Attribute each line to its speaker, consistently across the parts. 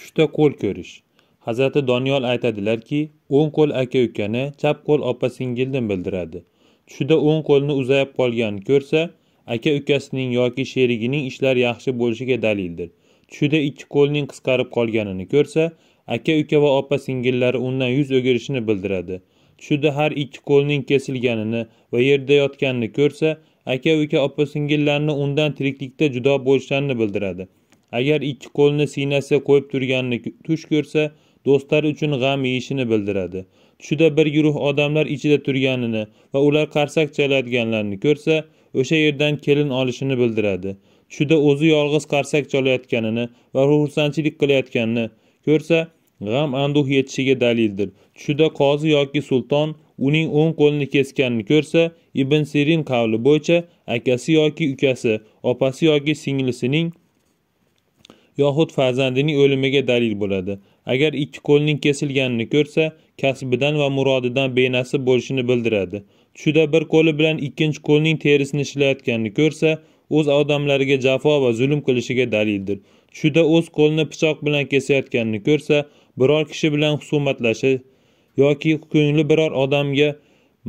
Speaker 1: tushda qo'l ko'rish hazrati doniyor aytadilarki o'ng qo'l aka ukani chap qo'l opa singilni bildiradi tushida o'ng qo'lni uzayib qolganini ko'rsa aka ukasining yoki sherigining ishlari yaxshi bo'lishiga dalildir tushida ikki qo'lning qisqarib qolganini ko'rsa aka uka va opa singillari undan yuz o'girishini bildiradi tushida har ikki qo'lning kesilganini va yerda yotganini ko'rsa aka uka opa singillarni undan tiriklikda judo bo'lishlarini bildiradi agar ikki qo'lni siynasiga qo'yib turganini tush ko'rsa do'stlari uchun g'am yeyishini bildiradi tushida bir guruh odamlar ichida turganini va ular qarsak chalayotganlarini ko'rsa o'sha yerdan kelin olishini bildiradi tushida o'zi yolg'iz qarsak chalayotganini va xursandchilik qilayotganini ko'rsa g'am anduh yetishiga dalildir tushida qozi yoki sulton uning o'ng qo'lini kesganini ko'rsa ibn sirin qavli bo'yicha akasi yoki ukasi opasi yoki singlisining yoxud farzandining o'limiga dalil bo'ladi agar ikki qo'lning kesilganini ko'rsa kasbidan va murodidan benasib bo'lishini bildiradi tushida bir qo'li bilan ikkinchi qo'lning terisini ishlayotganini ko'rsa o'z odamlariga jafo va zulm qilishiga dalildir tushida o'z qo'lini pichoq bilan kesayotganini ko'rsa biror kishi bilan husumatlashi yoki ko'ngli biror odamga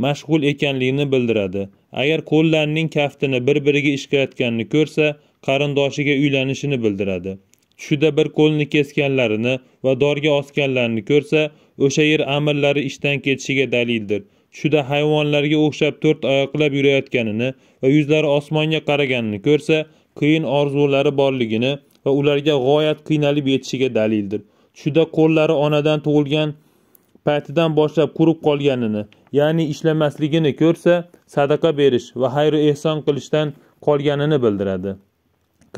Speaker 1: mashg'ul ekanligini bildiradi agar qo'llarining kaftini bir biriga ishqayotganini ko'rsa qarindoshiga uylanishini bildiradi tushida bir qo'lni kesganlarini va dorga osganlarini ko'rsa o'sha yer amirlari ishdan ketishiga dalildir tushida hayvonlarga o'xshab to'rt oyoqlab yurayotganini va yuzlari osmonga qaraganini ko'rsa qiyin orzulari borligini va ularga g'oyat qiynalib yetishiga dalildir tushida qo'llari onadan tug'ilgan paytidan boshlab qurib qolganini ya'ni ishlamasligini ko'rsa sadaqa berish va xayru ehson qilishdan qolganini bildiradi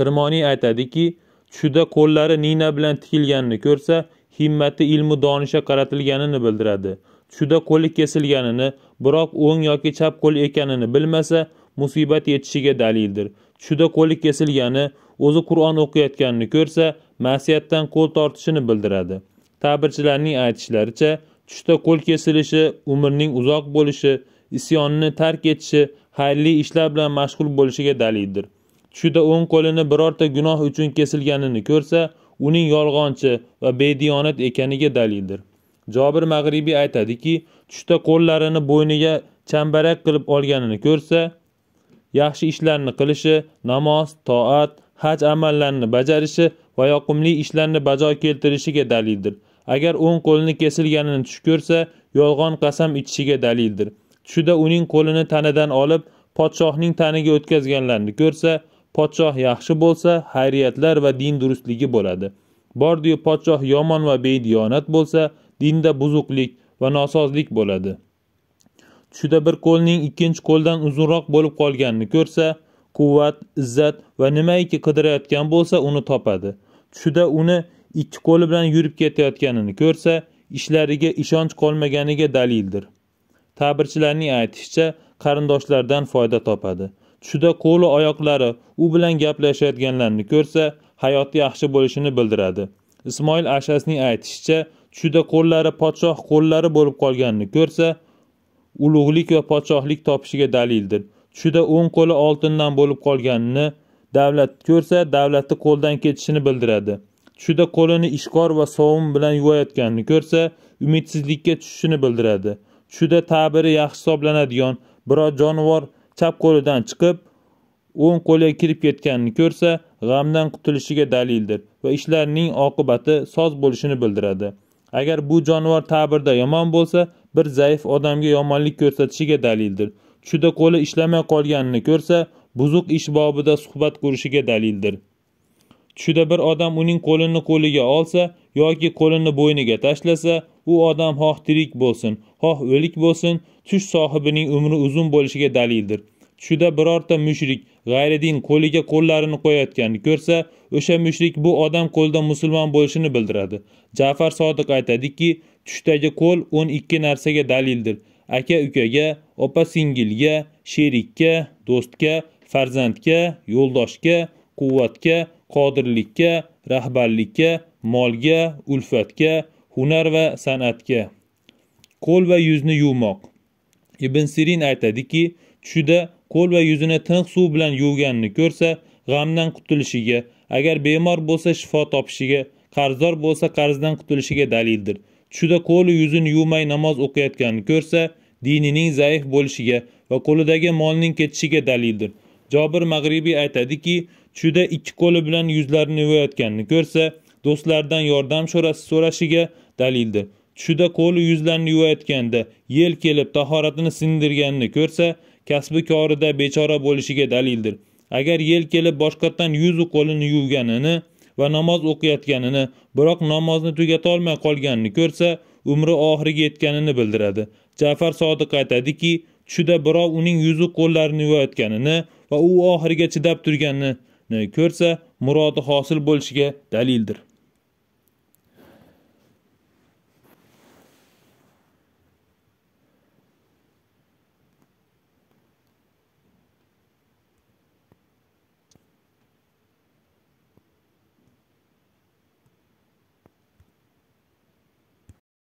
Speaker 1: qirmoniy aytadiki tushida qo'llari nina bilan tikilganini ko'rsa himmati ilmu donishga qaratilganini bildiradi tushida qo'li kesilganini biroq o'ng yoki chap qo'l ekanini bilmasa musibat yetishiga dalildir tushida qo'li kesilgani o'zi qur'on o'qiyotganini ko'rsa masiyatdan qo'l tortishini bildiradi ta'birchilarning aytishlaricha tushda qo'l kesilishi umrning uzoq bo'lishi isyonni tark etishi xayrli ishlar bilan mashg'ul bo'lishiga dalildir tushida o'ng qo'lini birorta gunoh uchun kesilganini ko'rsa uning yolg'onchi va bediyonat ekaniga dalildir jobir mag'ribiy aytadiki tushda qo'llarini bo'yniga chambarak qilib olganini ko'rsa yaxshi ishlarni qilishi namoz toat haj amallarini bajarishi va yoqimli ishlarni bajo keltirishiga dalildir agar o'ng qo'lini kesilganini tush ko'rsa yolg'on qasam ichishiga dalildir tushida uning qo'lini tanidan olib podshohning taniga o'tkazganlarini ko'rsa podshoh yaxshi bo'lsa xayriyatlar va din durustligi bo'ladi bordiyu podshoh yomon va bediyonat bo'lsa dinda buzuqlik va nosozlik bo'ladi tushida bir qo'lning ikkinchi qo'ldan uzunroq bo'lib qolganini ko'rsa quvvat izzat va nimaiki qidirayotgan bo'lsa uni topadi tushida uni ikki qo'li bilan yurib ketayotganini ko'rsa ishlariga ishonch qolmaganiga dalildir ta'birchilarning aytishicha qarindoshlardan foyda topadi tushida qo'li oyoqlari u bilan gaplashayotganlarni ko'rsa hayoti yaxshi bo'lishini bildiradi ismoil ashasning aytishicha tushida qo'llari podshoh qo'llari bo'lib qolganini ko'rsa ulug'lik va podshohlik topishiga dalildir tushida o'ng qo'li oltindan bo'lib qolganini davlat ko'rsa davlatni qo'ldan ketishini bildiradi tushida qo'lini ishqor va sovun bilan yuvayotganini ko'rsa umidsizlikka tushishini bildiradi tushida ta'biri yaxshi hisoblanadigan biroq jonivor chap qo'lidan chiqib o'ng qo'liga kirib ketganini ko'rsa g'amdan qutulishiga dalildir va ishlarining oqibati soz bo'lishini bildiradi agar bu jonivor ta'birda yomon bo'lsa bir zaif odamga yomonlik ko'rsatishiga dalildir tushida qo'li ishlamay qolganini ko'rsa buzuq ish bobida suhbat qurishiga dalildir tushida bir odam uning qo'lini qo'liga olsa yoki qo'lini bo'yniga tashlasa u odam xoh tirik bo'lsin xoh o'lik bo'lsin tush sohibining umri uzun bo'lishiga dalildir tushida birorta mushrik g'ayridin qo'liga qo'llarini qo'yayotganini ko'rsa o'sha mushrik bu odam qo'lda musulmon bo'lishini bildiradi jafar sodiq aytadiki tushdagi qo'l o'n ikki narsaga dalildir aka ukaga opa singilga sherikka do'stga farzandga yo'ldoshga quvvatga qodirlikka rahbarlikka molga ulfatga hunar va san'atga qo'l va yuzni yuvmoq ibn sirin aytadiki tushida qo'l va yuzini tiniq suv bilan yuvganini ko'rsa g'amdan qutulishiga agar bemor bo'lsa shifo topishiga qarzdor bo'lsa qarzdan qutulishiga dalildir tushida qo'li yuzini yuvmay namoz o'qiyotganini ko'rsa dinining zaif bo'lishiga va qo'lidagi molning ketishiga dalildir jobir mag'ribiy aytadiki tushida ikki qo'li bilan yuzlarini yuvayotganini ko'rsa do'stlaridan yordam so'rashiga dalildir tushida qo'li yuzlarini yuvayotganda yel kelib tahoratini sindirganini ko'rsa kasbi korida bechora bo'lishiga dalildir agar yel kelib boshqatdan yuzu qo'lini yuvganini va namoz o'qiyotganini biroq namozni tugatolmay qolganini ko'rsa umri oxiriga yetganini bildiradi jafar sodiq aytadiki tushida birov uning yuzi qo'llarini yuvayotganini va u oxiriga chidab turganini ko'rsa murodi hosil bo'lishiga dalildir